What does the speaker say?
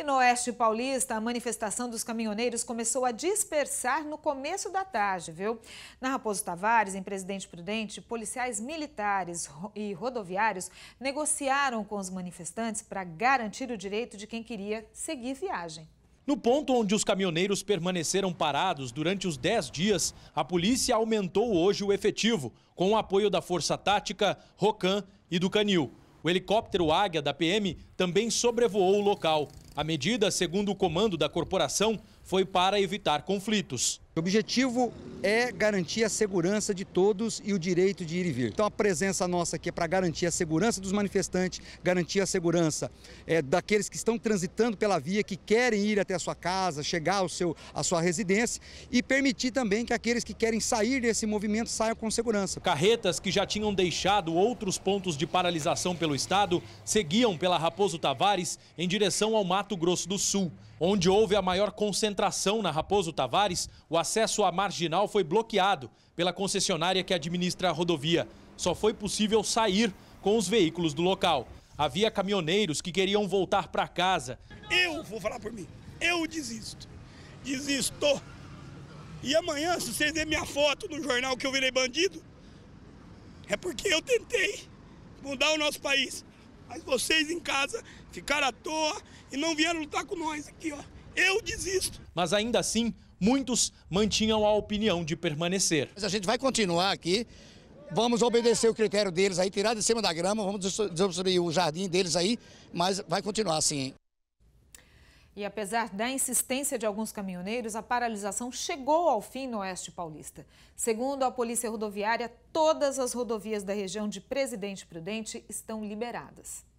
E no Oeste Paulista, a manifestação dos caminhoneiros começou a dispersar no começo da tarde, viu? Na Raposo Tavares, em Presidente Prudente, policiais militares e rodoviários negociaram com os manifestantes para garantir o direito de quem queria seguir viagem. No ponto onde os caminhoneiros permaneceram parados durante os 10 dias, a polícia aumentou hoje o efetivo, com o apoio da Força Tática, Rocam e do Canil. O helicóptero Águia da PM também sobrevoou o local. A medida, segundo o comando da corporação, foi para evitar conflitos. O objetivo é garantir a segurança de todos e o direito de ir e vir. Então a presença nossa aqui é para garantir a segurança dos manifestantes, garantir a segurança é, daqueles que estão transitando pela via, que querem ir até a sua casa, chegar ao seu, à sua residência e permitir também que aqueles que querem sair desse movimento saiam com segurança. Carretas que já tinham deixado outros pontos de paralisação pelo estado seguiam pela Raposo Tavares em direção ao Mato Grosso do Sul, onde houve a maior concentração na Raposo Tavares. O acesso à marginal foi bloqueado pela concessionária que administra a rodovia. Só foi possível sair com os veículos do local. Havia caminhoneiros que queriam voltar para casa. Eu vou falar por mim. Eu desisto. Desisto. E amanhã, se vocês verem minha foto no jornal que eu virei bandido, é porque eu tentei mudar o nosso país. Mas vocês em casa ficaram à toa e não vieram lutar com nós aqui, ó. Eu desisto. Mas ainda assim, muitos mantinham a opinião de permanecer. Mas a gente vai continuar aqui, vamos obedecer o critério deles aí, tirar de cima da grama, vamos desobstruir o jardim deles aí, mas vai continuar assim. E apesar da insistência de alguns caminhoneiros, a paralisação chegou ao fim no Oeste Paulista. Segundo a Polícia Rodoviária, todas as rodovias da região de Presidente Prudente estão liberadas.